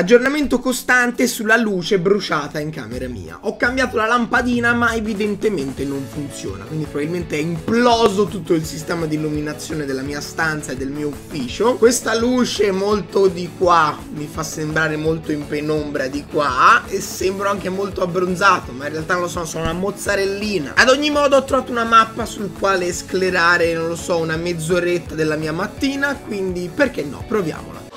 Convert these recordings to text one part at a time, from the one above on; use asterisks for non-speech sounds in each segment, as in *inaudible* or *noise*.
Aggiornamento costante sulla luce bruciata in camera mia. Ho cambiato la lampadina ma evidentemente non funziona, quindi probabilmente è imploso tutto il sistema di illuminazione della mia stanza e del mio ufficio. Questa luce molto di qua mi fa sembrare molto in penombra di qua e sembro anche molto abbronzato, ma in realtà non lo so, sono una mozzarellina. Ad ogni modo ho trovato una mappa sul quale sclerare, non lo so, una mezz'oretta della mia mattina, quindi perché no, proviamola.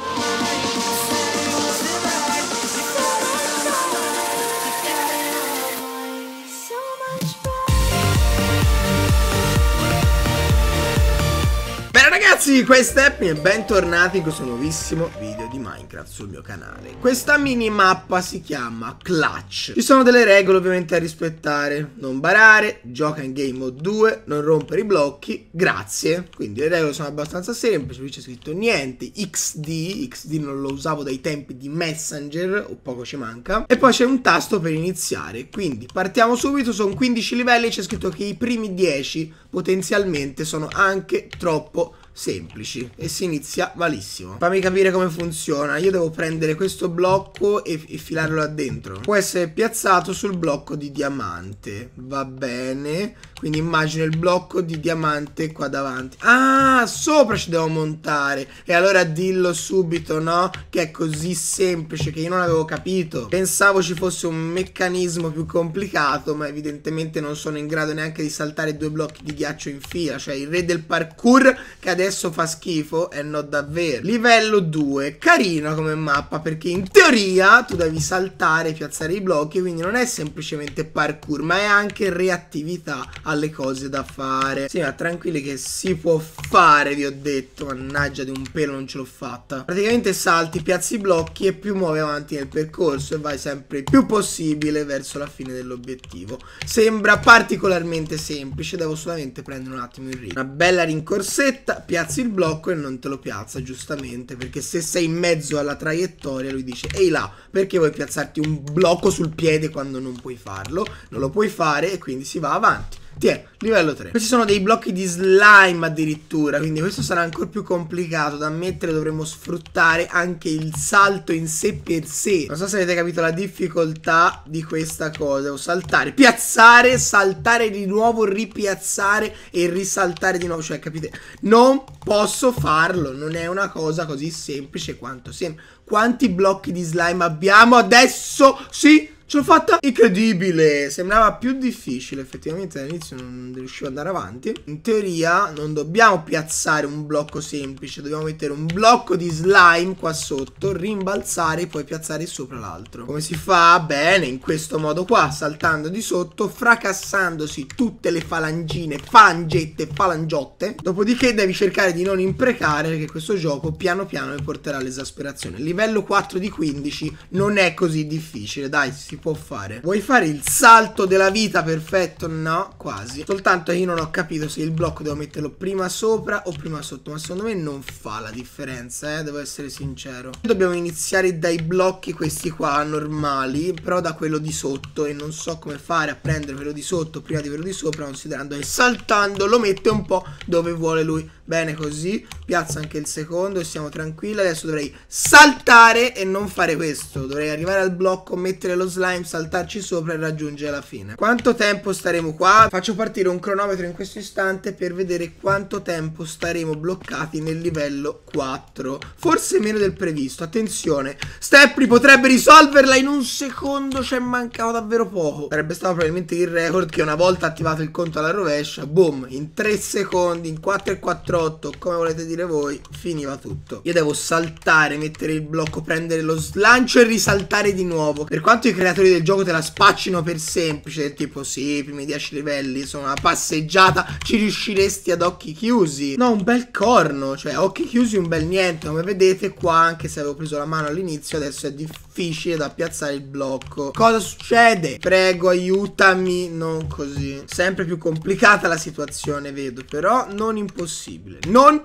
ragazzi, questa è e bentornati in questo nuovissimo video di Minecraft sul mio canale Questa minimappa si chiama Clutch Ci sono delle regole ovviamente da rispettare Non barare, gioca in game mode 2, non rompere i blocchi, grazie Quindi le regole sono abbastanza semplici, qui c'è scritto niente XD, XD non lo usavo dai tempi di Messenger, o poco ci manca E poi c'è un tasto per iniziare, quindi partiamo subito, sono 15 livelli C'è scritto che i primi 10 potenzialmente sono anche troppo semplici e si inizia malissimo. Fammi capire come funziona. Io devo prendere questo blocco e, e filarlo là dentro. Può essere piazzato sul blocco di diamante. Va bene. Quindi immagino il blocco di diamante qua davanti. Ah, sopra ci devo montare. E allora dillo subito, no? Che è così semplice che io non avevo capito. Pensavo ci fosse un meccanismo più complicato, ma evidentemente non sono in grado neanche di saltare due blocchi di ghiaccio in fila. Cioè il re del parkour che adesso fa schifo e no davvero. Livello 2. Carino come mappa perché in teoria tu devi saltare, piazzare i blocchi, quindi non è semplicemente parkour, ma è anche reattività alle cose da fare Sì ma tranquilli che si può fare vi ho detto Mannaggia di un pelo non ce l'ho fatta Praticamente salti, piazzi i blocchi e più muovi avanti nel percorso E vai sempre il più possibile verso la fine dell'obiettivo Sembra particolarmente semplice Devo solamente prendere un attimo il ring Una bella rincorsetta, piazzi il blocco e non te lo piazza giustamente Perché se sei in mezzo alla traiettoria lui dice Ehi là, perché vuoi piazzarti un blocco sul piede quando non puoi farlo? Non lo puoi fare e quindi si va avanti Tiè, livello 3. Questi sono dei blocchi di slime addirittura, quindi questo sarà ancora più complicato da mettere, Dovremmo sfruttare anche il salto in sé per sé. Non so se avete capito la difficoltà di questa cosa, devo saltare, piazzare, saltare di nuovo, ripiazzare e risaltare di nuovo, cioè capite? Non posso farlo, non è una cosa così semplice quanto sembra. Quanti blocchi di slime abbiamo adesso? Sì, Ce l'ho fatta! Incredibile! Sembrava più difficile, effettivamente all'inizio non riuscivo ad andare avanti. In teoria non dobbiamo piazzare un blocco semplice, dobbiamo mettere un blocco di slime qua sotto, rimbalzare e poi piazzare sopra l'altro. Come si fa? Bene, in questo modo qua, saltando di sotto, fracassandosi tutte le falangine, falangette, falangiotte. Dopodiché devi cercare di non imprecare perché questo gioco piano piano mi porterà all'esasperazione. Livello 4 di 15 non è così difficile, dai, si può fare. Vuoi fare il salto della vita perfetto? No, quasi. Soltanto io non ho capito se il blocco devo metterlo prima sopra o prima sotto, ma secondo me non fa la differenza, eh, devo essere sincero. Dobbiamo iniziare dai blocchi questi qua normali, però da quello di sotto e non so come fare a prendere quello di sotto prima di quello di sopra, considerando che saltando lo mette un po' dove vuole lui. Bene così, piazza anche il secondo e siamo tranquilli. Adesso dovrei saltare e non fare questo. Dovrei arrivare al blocco, mettere lo slime, saltarci sopra e raggiungere la fine. Quanto tempo staremo qua? Faccio partire un cronometro in questo istante per vedere quanto tempo staremo bloccati nel livello 4. Forse meno del previsto. Attenzione. Stepri potrebbe risolverla in un secondo. Ci è mancato davvero poco. Sarebbe stato probabilmente il record che una volta attivato il conto alla rovescia, boom, in 3 secondi, in 4 e 4, 8, come volete dire dire voi, finiva tutto. Io devo saltare, mettere il blocco, prendere lo slancio e risaltare di nuovo. Per quanto i creatori del gioco te la spaccino per semplice, tipo sì, i primi 10 livelli sono una passeggiata, ci riusciresti ad occhi chiusi. No, un bel corno, cioè occhi chiusi un bel niente. Come vedete qua, anche se avevo preso la mano all'inizio, adesso è difficile da piazzare il blocco. Cosa succede? Prego, aiutami, non così. Sempre più complicata la situazione, vedo, però non impossibile. Non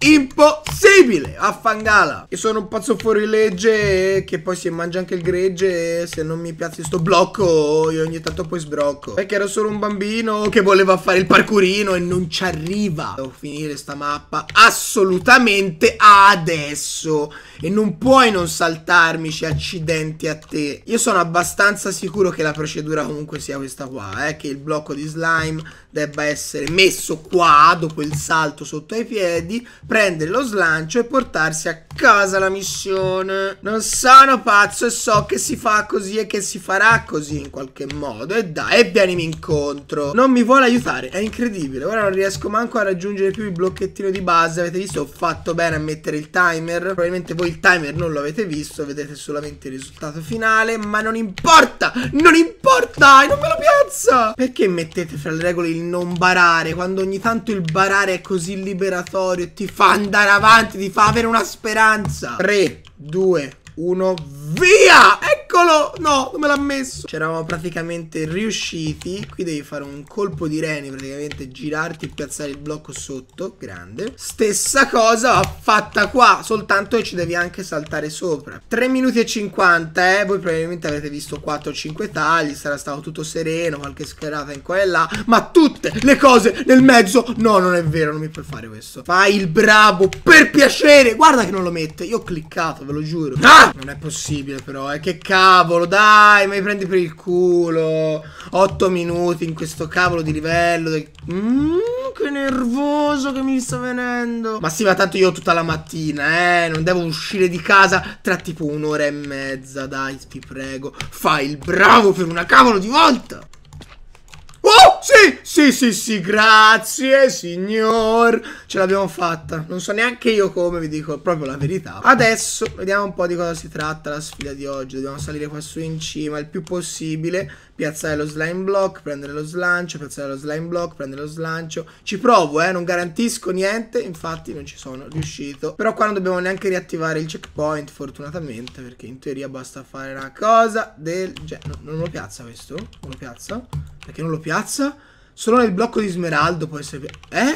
Impossibile! Affangala! Io sono un pazzo fuori legge che poi si mangia anche il gregge se non mi piazzi sto blocco io ogni tanto poi sbrocco. Perché ero solo un bambino che voleva fare il parkourino e non ci arriva. Devo finire sta mappa assolutamente adesso. E non puoi non saltarmi, ci accidenti a te. Io sono abbastanza sicuro che la procedura comunque sia questa qua, eh? Che il blocco di slime debba essere messo qua dopo il salto sotto ai piedi prendere lo slancio e portarsi a casa la missione. Non sono pazzo e so che si fa così e che si farà così in qualche modo. E dai, e vienimi incontro. Non mi vuole aiutare, è incredibile. Ora non riesco manco a raggiungere più il blocchettino di base. Avete visto? Ho fatto bene a mettere il timer. Probabilmente voi il timer non lo avete visto, vedete solamente il risultato finale. Ma non importa, non importa. Dai, non me la piazza! Perché mettete fra le regole il non barare, quando ogni tanto il barare è così liberatorio ti fa andare avanti, ti fa avere una speranza? 3, 2, 1, via! Ecco! Eccolo! No, non me l'ha messo. C'eravamo praticamente riusciti. Qui devi fare un colpo di reni, praticamente girarti e piazzare il blocco sotto. Grande. Stessa cosa fatta qua, soltanto che ci devi anche saltare sopra. 3 minuti e 50, eh. Voi probabilmente avete visto 4 o 5 tagli, sarà stato tutto sereno, qualche scherata in qua e là. Ma tutte le cose nel mezzo. No, non è vero, non mi puoi fare questo. Fai il bravo, per piacere. Guarda che non lo mette. Io ho cliccato, ve lo giuro. Ah! Non è possibile però, eh. Che cazzo cavolo, dai, mi prendi per il culo. 8 minuti in questo cavolo di livello. Mmm, che nervoso che mi sta venendo. Ma sì, ma tanto io ho tutta la mattina, eh. Non devo uscire di casa tra tipo un'ora e mezza. Dai, ti prego. Fai il bravo per una cavolo di volta. Sì, sì, sì, sì, grazie, signor. Ce l'abbiamo fatta. Non so neanche io come, vi dico proprio la verità. Adesso vediamo un po' di cosa si tratta la sfida di oggi. Dobbiamo salire qua su in cima il più possibile piazzare lo slime block, prendere lo slancio, piazzare lo slime block, prendere lo slancio. Ci provo, eh, non garantisco niente, infatti non ci sono riuscito. Però qua non dobbiamo neanche riattivare il checkpoint, fortunatamente, perché in teoria basta fare una cosa del genere. No, non lo piazza questo? Non lo piazza? Perché non lo piazza? Solo nel blocco di smeraldo può essere... Eh?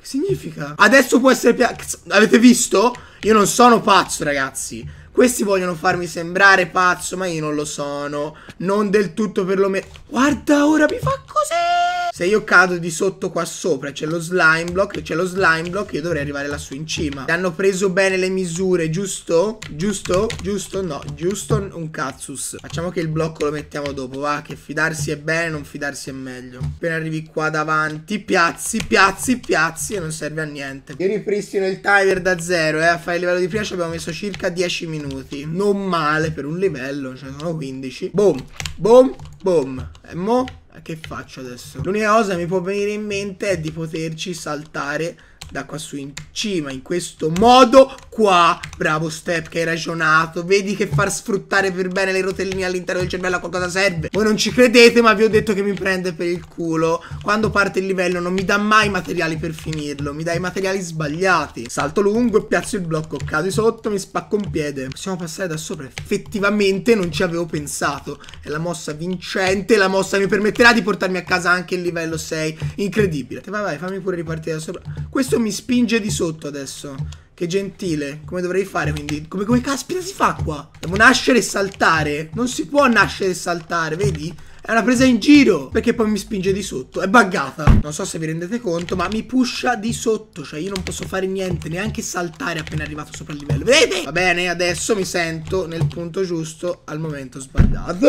Che significa? Adesso può essere piazza... Avete visto? Io non sono pazzo, ragazzi. Questi vogliono farmi sembrare pazzo, ma io non lo sono. Non del tutto perlomeno. Guarda, ora mi fa così. Se io cado di sotto qua sopra c'è lo slime block, c'è lo slime block, io dovrei arrivare lassù in cima. Le hanno preso bene le misure, giusto? Giusto? Giusto? No, giusto un cazzus. Facciamo che il blocco lo mettiamo dopo, va, che fidarsi è bene, non fidarsi è meglio. Appena arrivi qua davanti, piazzi, piazzi, piazzi e non serve a niente. Io ripristino il timer da zero, eh, a fare il livello di prima ci abbiamo messo circa 10 minuti. Non male per un livello, cioè sono 15. Boom, boom, boom. E mo' Che faccio adesso? L'unica cosa che mi può venire in mente è di poterci saltare da qua su in cima in questo modo qua bravo Step che hai ragionato vedi che far sfruttare per bene le rotelline all'interno del cervello a qualcosa serve voi non ci credete ma vi ho detto che mi prende per il culo quando parte il livello non mi dà mai materiali per finirlo mi dà i materiali sbagliati salto lungo e piazzo il blocco cado di sotto mi spacco un piede possiamo passare da sopra effettivamente non ci avevo pensato è la mossa vincente la mossa mi permetterà di portarmi a casa anche il livello 6 incredibile vai vai fammi pure ripartire da sopra questo è mi spinge di sotto adesso. Che gentile. Come dovrei fare quindi? Come, come caspita si fa qua? Devo nascere e saltare? Non si può nascere e saltare, vedi? È una presa in giro Perché poi mi spinge di sotto È buggata Non so se vi rendete conto Ma mi pusha di sotto Cioè io non posso fare niente Neanche saltare appena arrivato sopra il livello Vedete? Va bene adesso mi sento nel punto giusto Al momento sbagliato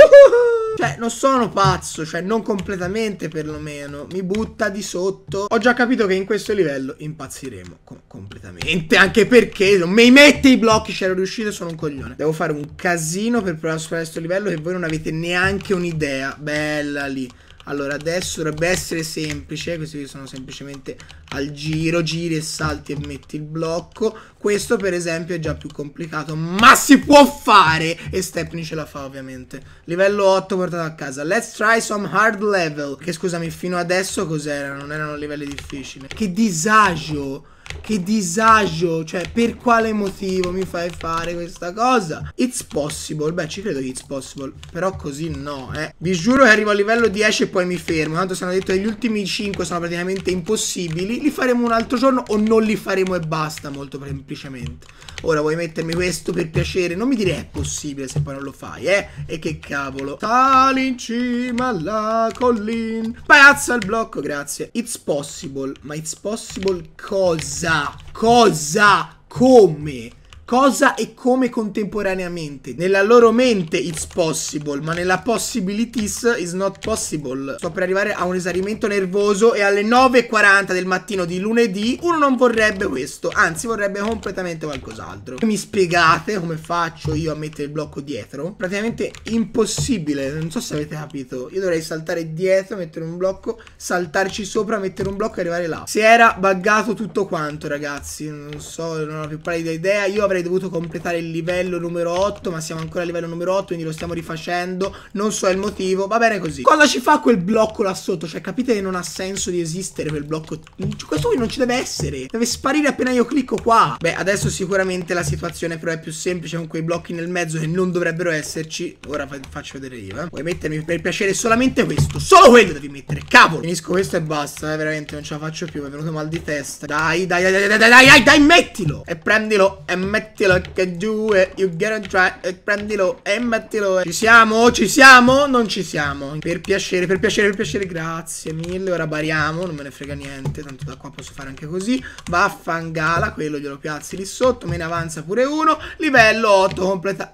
*laughs* Cioè, non sono pazzo, cioè non completamente perlomeno. Mi butta di sotto. Ho già capito che in questo livello impazziremo com completamente. Anche perché non mi mette i blocchi, c'ero cioè, riuscito, sono un coglione. Devo fare un casino per provare a superare questo livello che voi non avete neanche un'idea. Bella lì. Allora, adesso dovrebbe essere semplice, questi sono semplicemente al giro, giri e salti e metti il blocco. Questo per esempio è già più complicato, ma si può fare! E Stepney ce la fa ovviamente. Livello 8 portato a casa. Let's try some hard level. Che scusami, fino adesso cos'erano? Non erano livelli difficili. Che disagio! Che disagio, cioè per quale motivo mi fai fare questa cosa? It's possible, beh ci credo che it's possible, però così no, eh. Vi giuro che arrivo al livello 10 e poi mi fermo, tanto se hanno detto che gli ultimi 5 sono praticamente impossibili, li faremo un altro giorno o non li faremo e basta, molto semplicemente. Ora vuoi mettermi questo per piacere? Non mi dire è possibile se poi non lo fai, eh? E che cavolo. Sali in cima alla collin. Palazza al blocco, grazie. It's possible. Ma it's possible cosa? Cosa? Come? cosa e come contemporaneamente. Nella loro mente it's possible, ma nella possibilities is not possible. Sto per arrivare a un esaurimento nervoso e alle 9.40 del mattino di lunedì uno non vorrebbe questo, anzi vorrebbe completamente qualcos'altro. Mi spiegate come faccio io a mettere il blocco dietro? Praticamente impossibile, non so se avete capito. Io dovrei saltare dietro, mettere un blocco, saltarci sopra, mettere un blocco e arrivare là. Si era buggato tutto quanto ragazzi, non so, non ho più pallida idea, io avrei avrei dovuto completare il livello numero 8 ma siamo ancora al livello numero 8 quindi lo stiamo rifacendo non so il motivo va bene così cosa ci fa quel blocco là sotto cioè capite che non ha senso di esistere quel blocco questo qui non ci deve essere deve sparire appena io clicco qua beh adesso sicuramente la situazione però è più semplice con quei blocchi nel mezzo che non dovrebbero esserci ora fa faccio vedere io eh. vuoi mettermi per piacere solamente questo solo quello devi mettere cavolo finisco questo e basta eh, veramente non ce la faccio più mi è venuto mal di testa dai dai dai dai dai dai dai, dai mettilo e prendilo e mettilo mettilo che due you gotta try e prendilo e mettilo Ci siamo? Ci siamo? Non ci siamo Per piacere, per piacere, per piacere Grazie mille, ora bariamo Non me ne frega niente, tanto da qua posso fare anche così Vaffangala, quello glielo piazzi lì sotto Me ne avanza pure uno Livello 8 completa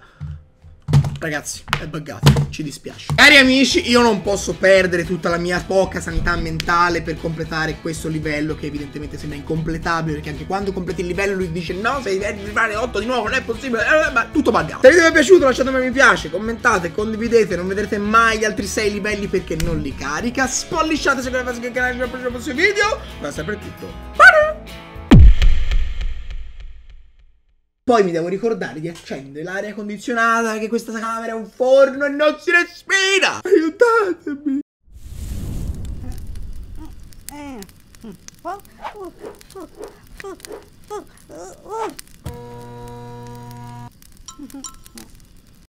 Ragazzi, è buggato, ci dispiace. Cari amici, io non posso perdere tutta la mia poca sanità mentale per completare questo livello che evidentemente sembra incompletabile, perché anche quando completi il livello lui dice no, sei devi fare 8 di nuovo, non è possibile, eh, ma tutto buggato. Se il video vi è piaciuto lasciatemi un mi piace, commentate, condividete, non vedrete mai gli altri 6 livelli perché non li carica, spollisciate se volete che il canale vi piace il prossimo video, ma sempre tutto. Bye! Poi mi devo ricordare di accendere l'aria condizionata, che questa camera è un forno e non si respira! Aiutatemi!